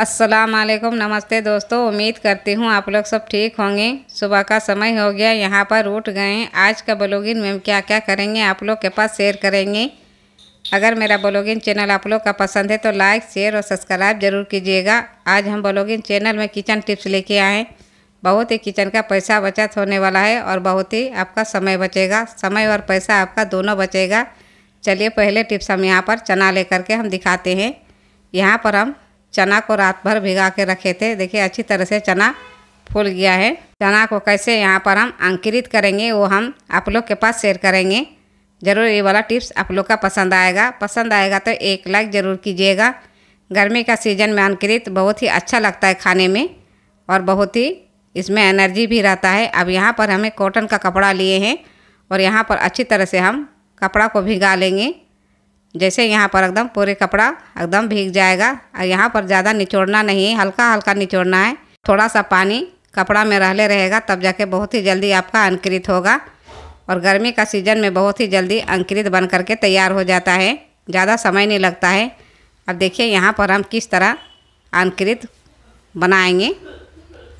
असलकम नमस्ते दोस्तों उम्मीद करती हूँ आप लोग सब ठीक होंगे सुबह का समय हो गया यहाँ पर उठ गए हैं आज का ब्लॉगिंग में हम क्या क्या करेंगे आप लोग के पास शेयर करेंगे अगर मेरा ब्लॉगिंग चैनल आप लोग का पसंद है तो लाइक शेयर और सब्सक्राइब जरूर कीजिएगा आज हम ब्लॉगिंग चैनल में किचन टिप्स लेके आए बहुत ही किचन का पैसा बचत होने वाला है और बहुत ही आपका समय बचेगा समय और पैसा आपका दोनों बचेगा चलिए पहले टिप्स हम यहाँ पर चना ले करके हम दिखाते हैं यहाँ पर हम चना को रात भर भिगा के रखे थे देखिए अच्छी तरह से चना फूल गया है चना को कैसे यहाँ पर हम अंकुरित करेंगे वो हम आप लोग के पास शेयर करेंगे ज़रूर ये वाला टिप्स आप लोग का पसंद आएगा पसंद आएगा तो एक लाइक ज़रूर कीजिएगा गर्मी का सीजन में अंकुरित बहुत ही अच्छा लगता है खाने में और बहुत ही इसमें एनर्जी भी रहता है अब यहाँ पर हमें कॉटन का कपड़ा लिए हैं और यहाँ पर अच्छी तरह से हम कपड़ा को भिगा लेंगे जैसे यहाँ पर एकदम पूरे कपड़ा एकदम भीग जाएगा और यहाँ पर ज़्यादा निचोड़ना नहीं है हल्का हल्का निचोड़ना है थोड़ा सा पानी कपड़ा में रहले रहेगा तब जाके बहुत ही जल्दी आपका अंकुरित होगा और गर्मी का सीज़न में बहुत ही जल्दी अंकुरित बन करके तैयार हो जाता है ज़्यादा समय नहीं लगता है अब देखिए यहाँ पर हम किस तरह अंकुरित बनाएंगे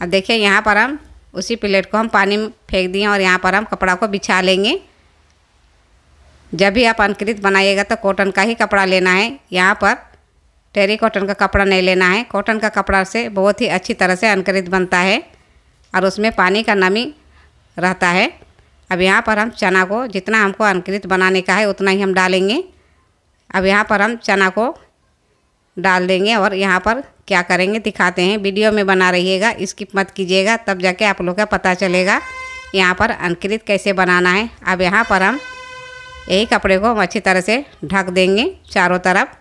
अब देखिए यहाँ पर हम उसी प्लेट को हम पानी में फेंक दिए और यहाँ पर हम कपड़ा को बिछा लेंगे जब भी आप अंकृत बनाइएगा तो कॉटन का ही कपड़ा लेना है यहाँ पर टेरी कॉटन का कपड़ा नहीं लेना है कॉटन का कपड़ा से बहुत ही अच्छी तरह से अंकृत बनता है और उसमें पानी का नमी रहता है अब यहाँ पर हम चना को जितना हमको अंकृत बनाने का है उतना ही हम डालेंगे अब यहाँ पर हम चना को डाल देंगे और यहाँ पर क्या करेंगे दिखाते हैं वीडियो में बना रहिएगा इसकी मत कीजिएगा तब जाके आप लोग का पता चलेगा यहाँ पर अंकृत कैसे बनाना है अब यहाँ पर हम यही कपड़े को हम अच्छी तरह से ढक देंगे चारों तरफ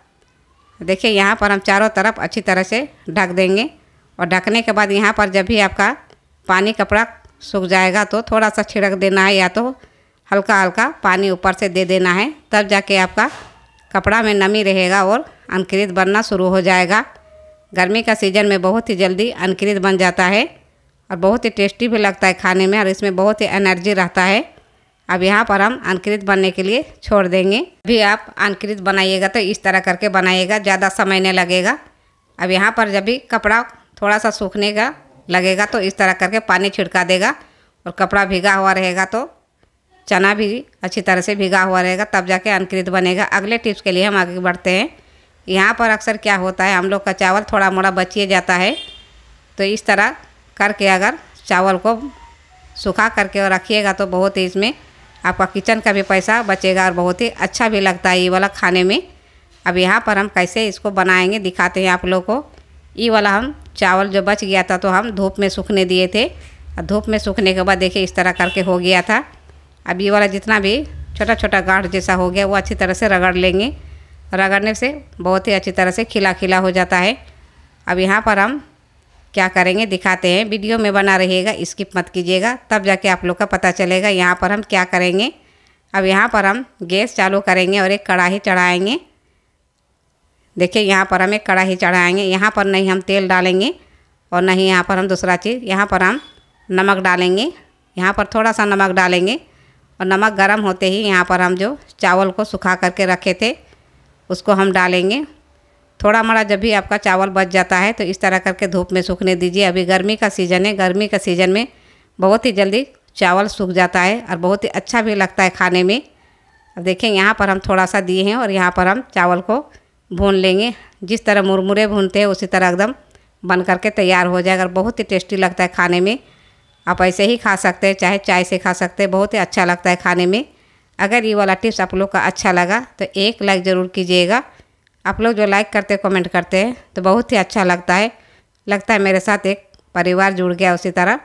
देखिए यहाँ पर हम चारों तरफ अच्छी तरह से ढक देंगे और ढकने के बाद यहाँ पर जब भी आपका पानी कपड़ा सूख जाएगा तो थोड़ा सा छिड़क देना है या तो हल्का हल्का पानी ऊपर से दे देना है तब जाके आपका कपड़ा में नमी रहेगा और अनकृत बनना शुरू हो जाएगा गर्मी का सीज़न में बहुत ही जल्दी अनकृत बन जाता है और बहुत ही टेस्टी भी लगता है खाने में और इसमें बहुत ही एनर्जी रहता है अब यहाँ पर हम अंकृत बनने के लिए छोड़ देंगे भी आप अनकृत बनाइएगा तो इस तरह करके बनाइएगा ज़्यादा समय नहीं लगेगा अब यहाँ पर जब भी कपड़ा थोड़ा सा सूखने का लगेगा तो इस तरह करके पानी छिड़का देगा और कपड़ा भीगा हुआ रहेगा तो चना भी अच्छी तरह से भीगा हुआ रहेगा तब जाके अनकृत बनेगा अगले टिप्स के लिए हम आगे बढ़ते हैं यहाँ पर अक्सर क्या होता है हम लोग का चावल थोड़ा मोड़ा बचिए जाता है तो इस तरह करके अगर चावल को सूखा करके रखिएगा तो बहुत ही इसमें आपका किचन का भी पैसा बचेगा और बहुत ही अच्छा भी लगता है ये वाला खाने में अब यहाँ पर हम कैसे इसको बनाएंगे दिखाते हैं आप लोग को ये वाला हम चावल जो बच गया था तो हम धूप में सूखने दिए थे और धूप में सूखने के बाद देखिए इस तरह करके हो गया था अब ये वाला जितना भी छोटा छोटा गांठ जैसा हो गया वो अच्छी तरह से रगड़ लेंगे रगड़ने से बहुत ही अच्छी तरह से खिला खिला हो जाता है अब यहाँ पर हम क्या करेंगे दिखाते हैं वीडियो में बना रहिएगा स्किप मत कीजिएगा तब जाके आप लोग का पता चलेगा यहाँ पर हम क्या करेंगे अब यहाँ पर हम गैस चालू करेंगे और एक कढ़ाही चढ़ाएंगे देखिए यहाँ पर हम एक कढ़ाही चढ़ाएंगे यहाँ पर नहीं हम तेल डालेंगे और नहीं यहाँ पर हम दूसरा चीज़ यहाँ पर हम नमक डालेंगे यहाँ पर थोड़ा सा नमक डालेंगे और नमक गर्म होते ही यहाँ पर हम जो चावल को सुखा करके रखे थे उसको हम डालेंगे थोड़ा मोड़ा जब भी आपका चावल बच जाता है तो इस तरह करके धूप में सूखने दीजिए अभी गर्मी का सीज़न है गर्मी का सीज़न में बहुत ही जल्दी चावल सूख जाता है और बहुत ही अच्छा भी लगता है खाने में देखें यहाँ पर हम थोड़ा सा दिए हैं और यहाँ पर हम चावल को भून लेंगे जिस तरह मुरमुरे भूनते हैं उसी तरह एकदम बन करके तैयार हो जाएगा और बहुत ही टेस्टी लगता है खाने में आप ऐसे ही खा सकते हैं चाहे चाय से खा सकते हैं बहुत ही अच्छा लगता है खाने में अगर ये वाला टिप्स आप लोग का अच्छा लगा तो एक लाइक ज़रूर कीजिएगा आप लोग जो लाइक करते कमेंट करते हैं तो बहुत ही अच्छा लगता है लगता है मेरे साथ एक परिवार जुड़ गया उसी तरह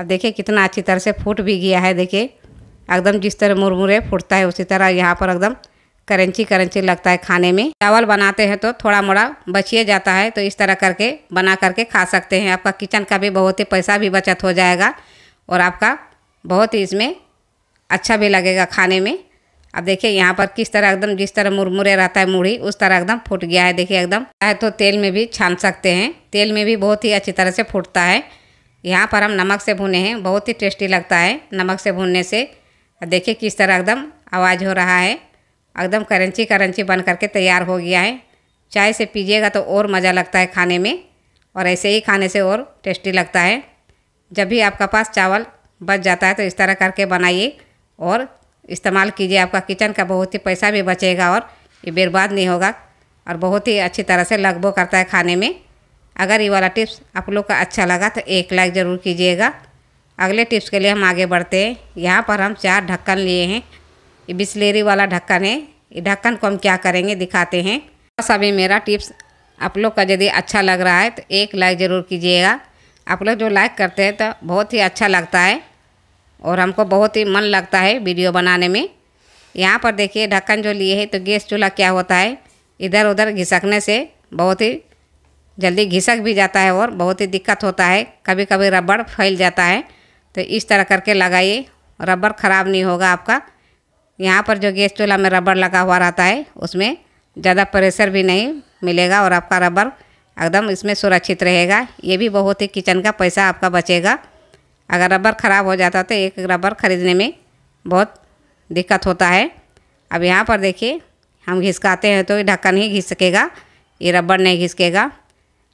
अब देखिए कितना अच्छी तरह से फूट भी गया है देखिए एकदम जिस तरह मुरमुरे फूटता है उसी तरह यहाँ पर एकदम करंची करंची लगता है खाने में चावल बनाते हैं तो थोड़ा मोड़ा बचिए जाता है तो इस तरह करके बना करके खा सकते हैं आपका किचन का भी बहुत ही पैसा भी बचत हो जाएगा और आपका बहुत ही इसमें अच्छा भी लगेगा खाने में अब देखिए यहाँ पर किस तरह एकदम जिस तरह मुरमुरे रहता है मूढ़ी उस तरह एकदम फूट गया है देखिए एकदम चाहे तो तेल में भी छान सकते हैं तेल में भी बहुत ही अच्छी तरह से फूटता है यहाँ पर हम नमक से भुने हैं बहुत ही टेस्टी लगता है नमक से भूनने से देखिए किस तरह एकदम आवाज़ हो रहा है एकदम करंची करंची बन करके तैयार हो गया है चाय से पीजिएगा तो और मज़ा लगता है खाने में और ऐसे ही खाने से और टेस्टी लगता है जब भी आपका पास चावल बच जाता है तो इस तरह करके बनाइए और इस्तेमाल कीजिए आपका किचन का बहुत ही पैसा भी बचेगा और ये बर्बाद नहीं होगा और बहुत ही अच्छी तरह से लगभो करता है खाने में अगर ये वाला टिप्स आप लोग का अच्छा लगा तो एक लाइक ज़रूर कीजिएगा अगले टिप्स के लिए हम आगे बढ़ते हैं यहाँ पर हम चार ढक्कन लिए हैं ये बिस्लेरी वाला ढक्कन है ये ढक्कन को हम क्या करेंगे दिखाते हैं बस अभी मेरा टिप्स आप लोग का यदि अच्छा लग रहा है तो एक लाइक ज़रूर कीजिएगा आप लोग जो लाइक करते हैं तो बहुत ही अच्छा लगता है और हमको बहुत ही मन लगता है वीडियो बनाने में यहाँ पर देखिए ढक्कन जो लिए है तो गैस चूल्हा क्या होता है इधर उधर घिसकने से बहुत ही जल्दी घिसक भी जाता है और बहुत ही दिक्कत होता है कभी कभी रबड़ फैल जाता है तो इस तरह करके लगाइए रबड़ ख़राब नहीं होगा आपका यहाँ पर जो गैस चूल्हा में रबड़ लगा हुआ रहता है उसमें ज़्यादा प्रेशर भी नहीं मिलेगा और आपका रबड़ एकदम इसमें सुरक्षित रहेगा ये भी बहुत ही किचन का पैसा आपका बचेगा अगर रबर ख़राब हो जाता तो एक रबर ख़रीदने में बहुत दिक्कत होता है अब यहाँ पर देखिए हम घिसकाते हैं तो ये ढक्कन ही घिसकेगा ये रबर नहीं घिसकेगा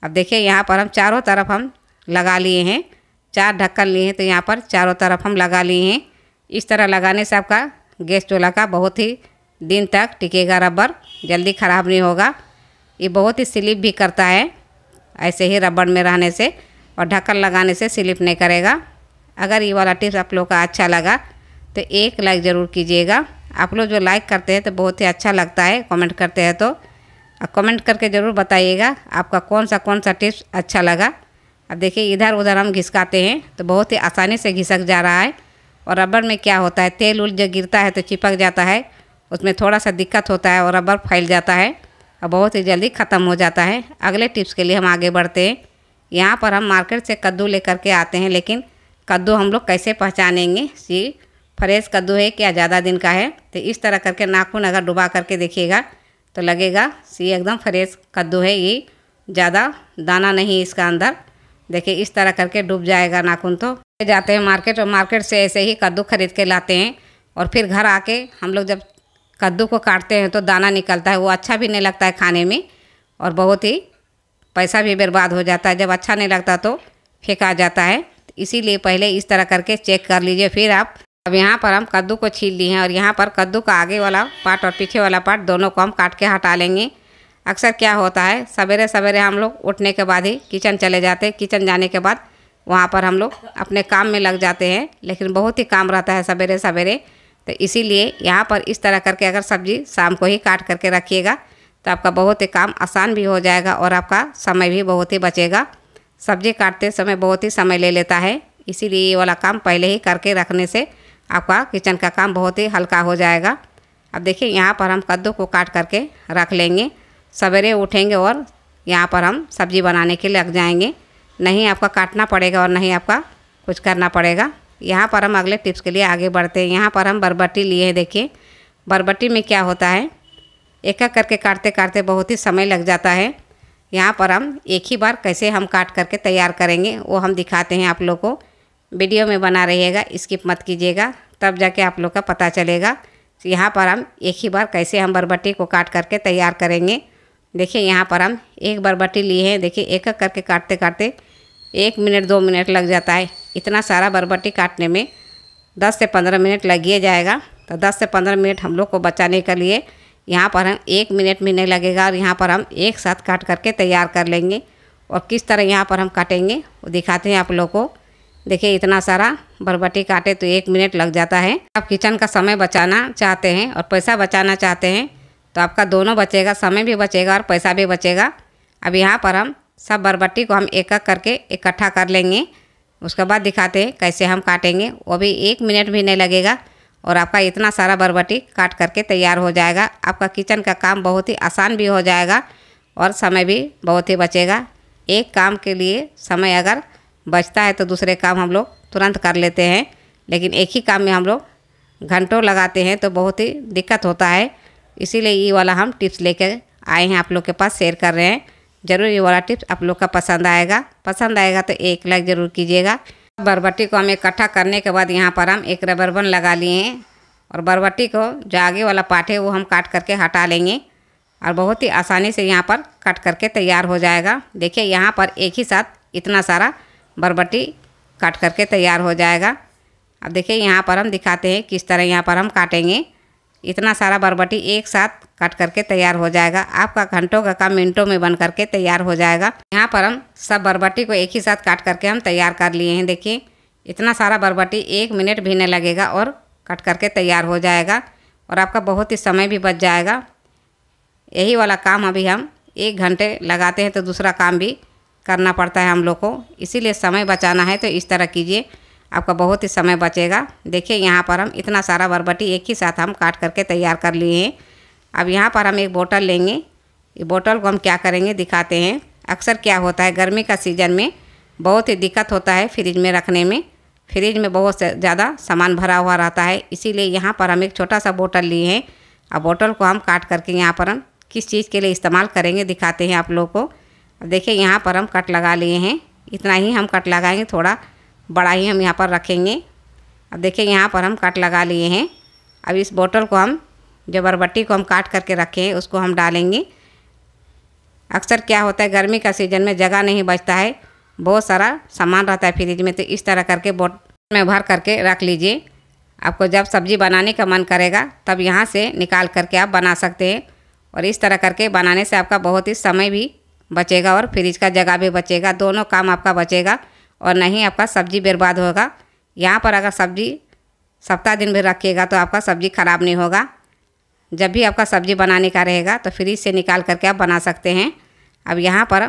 अब देखिए यहाँ पर हम चारों तरफ हम लगा लिए हैं चार ढक्कन लिए हैं तो यहाँ पर चारों तरफ हम लगा लिए हैं इस तरह लगाने से आपका गैस चूल्हा का बहुत ही दिन तक टिकेगा रबर जल्दी ख़राब नहीं होगा ये बहुत ही स्लिप भी करता है ऐसे ही रबड़ में रहने से और ढक्कन लगाने से स्लिप नहीं करेगा अगर ये वाला टिप्स आप लोग का अच्छा लगा तो एक लाइक ज़रूर कीजिएगा आप लोग जो लाइक करते हैं तो बहुत ही अच्छा लगता है कमेंट करते हैं तो कमेंट करके ज़रूर बताइएगा आपका कौन सा कौन सा टिप्स अच्छा लगा अब देखिए इधर उधर हम घिसकाते हैं तो बहुत ही आसानी से घिसक जा रहा है और रबड़ में क्या होता है तेल उल जो गिरता है तो चिपक जाता है उसमें थोड़ा सा दिक्कत होता है और रबड़ फैल जाता है और बहुत ही जल्दी ख़त्म हो जाता है अगले टिप्स के लिए हम आगे बढ़ते हैं यहाँ पर हम मार्केट से कद्दू लेकर के आते हैं लेकिन कद्दू हम लोग कैसे पहचानेंगे सी फ्रेश कद्दू है क्या ज़्यादा दिन का है तो इस तरह करके नाखून अगर डुबा करके देखिएगा तो लगेगा सी एकदम फ्रेश कद्दू है ये ज़्यादा दाना नहीं इसका अंदर देखिए इस तरह करके डूब जाएगा नाखून तो जाते हैं मार्केट और मार्केट से ऐसे ही कद्दू खरीद के लाते हैं और फिर घर आके हम लोग जब कद्दू को काटते हैं तो दाना निकलता है वो अच्छा भी नहीं लगता है खाने में और बहुत ही पैसा भी बर्बाद हो जाता है जब अच्छा नहीं लगता तो फेंका जाता है इसीलिए पहले इस तरह करके चेक कर लीजिए फिर आप अब यहाँ पर हम कद्दू को छील लिए हैं और यहाँ पर कद्दू का आगे वाला पार्ट और पीछे वाला पार्ट दोनों को हम काट के हटा लेंगे अक्सर क्या होता है सवेरे सवेरे हम लोग उठने के बाद ही किचन चले जाते हैं किचन जाने के बाद वहाँ पर हम लोग अपने काम में लग जाते हैं लेकिन बहुत ही काम रहता है सवेरे सवेरे तो इसीलिए यहाँ पर इस तरह करके अगर सब्जी शाम को ही काट करके रखिएगा तो आपका बहुत ही काम आसान भी हो जाएगा और आपका समय भी बहुत ही बचेगा सब्जी काटते समय बहुत ही समय ले लेता है इसीलिए ये वाला काम पहले ही करके रखने से आपका किचन का काम बहुत ही हल्का हो जाएगा अब देखिए यहाँ पर हम कद्दू को काट करके रख लेंगे सवेरे उठेंगे और यहाँ पर हम सब्जी बनाने के लिए लग जाएंगे नहीं आपका काटना पड़ेगा और नहीं आपका कुछ करना पड़ेगा यहाँ पर हम अगले टिप्स के लिए आगे बढ़ते हैं यहाँ पर हम बरबट्टी लिए हैं देखिए बरबट्टी में क्या होता है एक एक करके काटते काटते बहुत ही समय लग जाता है यहाँ पर हम एक ही बार कैसे हम काट करके तैयार करेंगे वो हम दिखाते हैं आप लोग को वीडियो में बना रहिएगा स्किप मत कीजिएगा तब जाके आप लोग का पता चलेगा यहाँ पर हम एक ही बार कैसे हम बरबट्टी को काट करके तैयार करेंगे देखिए यहाँ पर हम एक बरबट्टी लिए हैं देखिए एक एक करके काटते काटते एक मिनट दो मिनट लग जाता है इतना सारा बरबट्टी काटने में दस से पंद्रह मिनट लगिए जाएगा तो दस से पंद्रह मिनट हम लोग को बचाने के लिए यहाँ पर हम एक मिनट में नहीं लगेगा और यहाँ पर हम एक साथ काट करके तैयार कर लेंगे और किस तरह यहाँ पर हम काटेंगे वो दिखाते हैं आप लोग को देखिए इतना सारा बरबटी काटे तो एक मिनट लग जाता है आप किचन का समय बचाना चाहते हैं और पैसा बचाना चाहते हैं तो आपका दोनों बचेगा समय भी बचेगा और पैसा भी बचेगा अब यहाँ पर हम सब बरबट्टी को हम एक एक करके इकट्ठा कर लेंगे उसके बाद दिखाते हैं कैसे हम काटेंगे वो भी एक मिनट भी नहीं लगेगा और आपका इतना सारा बरबटी काट करके तैयार हो जाएगा आपका किचन का काम बहुत ही आसान भी हो जाएगा और समय भी बहुत ही बचेगा एक काम के लिए समय अगर बचता है तो दूसरे काम हम लोग तुरंत कर लेते हैं लेकिन एक ही काम में हम लोग घंटों लगाते हैं तो बहुत ही दिक्कत होता है इसीलिए ये वाला हम टिप्स लेकर आए हैं आप लोग के पास शेयर कर रहे हैं ज़रूर ये वाला टिप्स आप लोग का पसंद आएगा पसंद आएगा तो एक लाइक ज़रूर कीजिएगा बरबट्टी को हम इकट्ठा करने के बाद यहाँ पर हम एक रबरबन लगा लिए हैं और बरबट्टी को जो आगे वाला पार्ट है वो हम काट करके हटा लेंगे और बहुत ही आसानी से यहाँ पर कट करके तैयार हो जाएगा देखिए यहाँ पर एक ही साथ इतना सारा बरबट्टी काट करके तैयार हो जाएगा अब देखिए यहाँ पर हम दिखाते हैं किस तरह यहाँ पर हम काटेंगे इतना सारा बरबटी एक साथ कट करके तैयार हो जाएगा आपका घंटों का काम मिनटों में बन करके तैयार हो जाएगा यहाँ पर हम सब बरबटी को एक ही साथ काट करके हम तैयार कर लिए हैं देखिए इतना सारा बरबटी एक मिनट भी नहीं लगेगा और कट करके तैयार हो जाएगा और आपका बहुत ही समय भी बच जाएगा यही वाला काम अभी हम एक घंटे लगाते हैं तो दूसरा काम भी करना पड़ता है हम लोग को इसीलिए समय बचाना है तो इस तरह कीजिए आपका बहुत ही समय बचेगा देखिए यहाँ पर हम इतना सारा बरबटी एक ही साथ हम काट करके तैयार कर लिए हैं अब यहाँ पर हम एक बोतल लेंगे ये बोतल को हम क्या करेंगे दिखाते हैं अक्सर क्या होता है गर्मी का सीज़न में बहुत ही दिक्कत होता है फ्रिज में रखने में फ्रिज में बहुत ज़्यादा सामान भरा हुआ रहता है इसीलिए यहाँ पर हम एक छोटा सा बोतल लिए हैं अब बोतल को हम काट करके यहाँ पर हम किस चीज़ के लिए इस्तेमाल करेंगे दिखाते हैं आप लोग को देखिए यहाँ पर हम कट लगा लिए हैं इतना ही हम कट लगाएंगे थोड़ा बड़ा ही हम यहाँ पर रखेंगे अब देखिए यहाँ पर हम कट लगा लिए हैं अब इस बोतल को हम जो बरबट्टी को हम काट करके रखे हैं उसको हम डालेंगे अक्सर क्या होता है गर्मी का सीज़न में जगह नहीं बचता है बहुत सारा सामान रहता है फ्रिज में तो इस तरह करके बोट में भर करके रख लीजिए आपको जब सब्ज़ी बनाने का मन करेगा तब यहाँ से निकाल करके आप बना सकते हैं और इस तरह करके बनाने से आपका बहुत ही समय भी बचेगा और फ्रिज का जगह भी बचेगा दोनों काम आपका बचेगा और नहीं आपका सब्जी बर्बाद होगा यहाँ पर अगर सब्जी सप्ताह दिन भी रखिएगा तो आपका सब्जी ख़राब नहीं होगा जब भी आपका सब्जी बनाने का रहेगा तो फ्रिज से निकाल करके आप बना सकते हैं अब यहाँ पर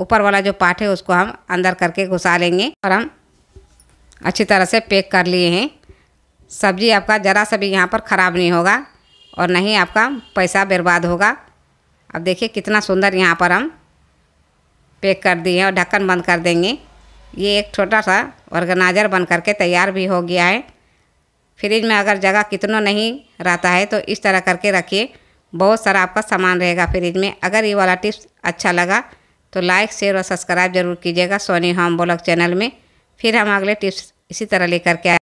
ऊपर वाला जो पार्ट है उसको हम अंदर करके घुसा लेंगे और हम अच्छी तरह से पैक कर लिए हैं सब्जी आपका ज़रा सा भी यहाँ पर ख़राब नहीं होगा और नहीं आपका पैसा बर्बाद होगा अब देखिए कितना सुंदर यहाँ पर हम पैक कर दिए हैं और ढक्कन बंद कर देंगे ये एक छोटा सा ऑर्गेनाइज़र बन करके तैयार भी हो गया है फ्रिज में अगर जगह कितना नहीं रहता है तो इस तरह करके रखिए बहुत सारा आपका सामान रहेगा फ्रिज में अगर ये वाला टिप्स अच्छा लगा तो लाइक शेयर और सब्सक्राइब जरूर कीजिएगा सोनी हम ब्लॉग चैनल में फिर हम अगले टिप्स इसी तरह लेकर के आए